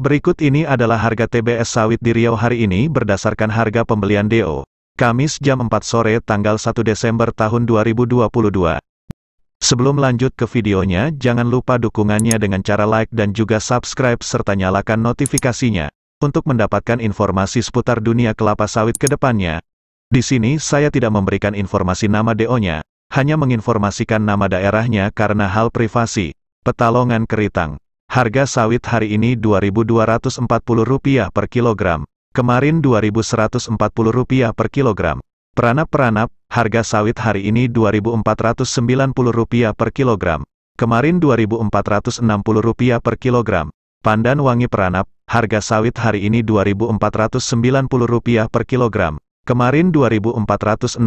Berikut ini adalah harga TBS sawit di Riau hari ini berdasarkan harga pembelian DO. Kamis jam 4 sore tanggal 1 Desember tahun 2022. Sebelum lanjut ke videonya, jangan lupa dukungannya dengan cara like dan juga subscribe serta nyalakan notifikasinya. Untuk mendapatkan informasi seputar dunia kelapa sawit ke depannya, di sini saya tidak memberikan informasi nama DO-nya, hanya menginformasikan nama daerahnya karena hal privasi, Petalongan Keritang. Harga sawit hari ini Rp2.240 per kilogram, kemarin Rp2.140 per kilogram. Peranap-peranap, harga sawit hari ini Rp2.490 per kilogram, kemarin Rp2.460 per kilogram. Pandan wangi peranap, harga sawit hari ini Rp2.490 per kilogram, Kemarin Rp2.460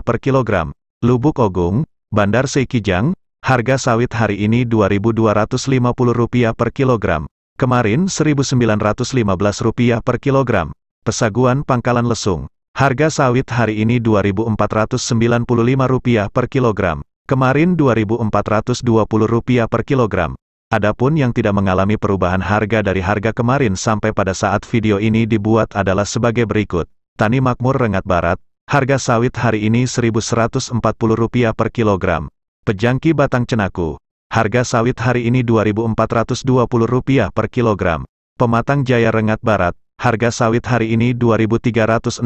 per kilogram. Lubuk Ogung, Bandar Seikijang, harga sawit hari ini Rp2.250 per kilogram. Kemarin Rp1.915 per kilogram. Pesaguan Pangkalan Lesung, harga sawit hari ini Rp2.495 per kilogram. Kemarin Rp2.420 per kilogram. Adapun yang tidak mengalami perubahan harga dari harga kemarin sampai pada saat video ini dibuat adalah sebagai berikut. Tani Makmur Rengat Barat, harga sawit hari ini Rp1.140 per kilogram. Pejangki Batang Cenaku, harga sawit hari ini Rp2.420 per kilogram. Pematang Jaya Rengat Barat, harga sawit hari ini Rp2.365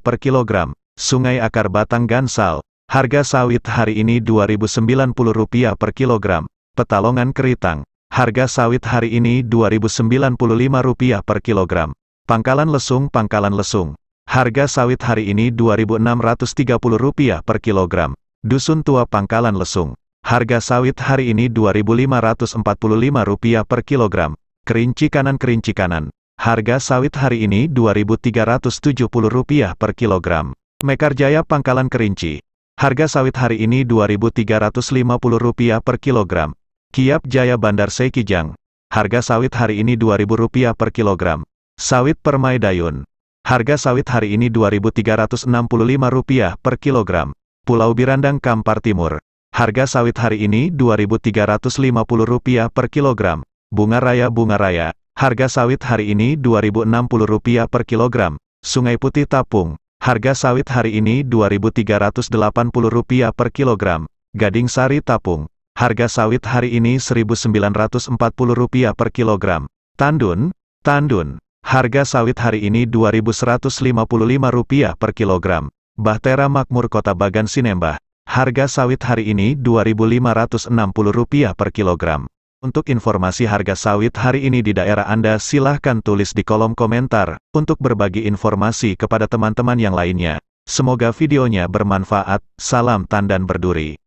per kilogram. Sungai Akar Batang Gansal, harga sawit hari ini Rp2.090 per kilogram. Petalongan Keritang, harga sawit hari ini Rp2.095 per kilogram. Pangkalan lesung Pangkalan lesung. Harga sawit hari ini Rp2.630 per kilogram. Dusun Tua Pangkalan Lesung. Harga sawit hari ini Rp2.545 per kilogram. Kerinci kanan kerinci kanan. Harga sawit hari ini Rp2.370 per kilogram. Mekarjaya Pangkalan Kerinci. Harga sawit hari ini Rp2.350 per kilogram. Kiap Jaya Bandar Seikijang. Harga sawit hari ini Rp2.000 per kilogram. Sawit permai dayun. Harga sawit hari ini Rp2.365 per kilogram. Pulau Birandang Kampar Timur. Harga sawit hari ini Rp2.350 per kilogram. Bunga Raya Bunga Raya. Harga sawit hari ini Rp2.060 per kilogram. Sungai Putih Tapung. Harga sawit hari ini Rp2.380 per kilogram. Gading Sari Tapung. Harga sawit hari ini Rp1.940 per kilogram. Tandun, Tandun. Harga sawit hari ini Rp2.155 per kilogram. Bahtera Makmur Kota Bagan Sinembah. Harga sawit hari ini Rp2.560 per kilogram. Untuk informasi harga sawit hari ini di daerah Anda silahkan tulis di kolom komentar, untuk berbagi informasi kepada teman-teman yang lainnya. Semoga videonya bermanfaat, salam tandan berduri.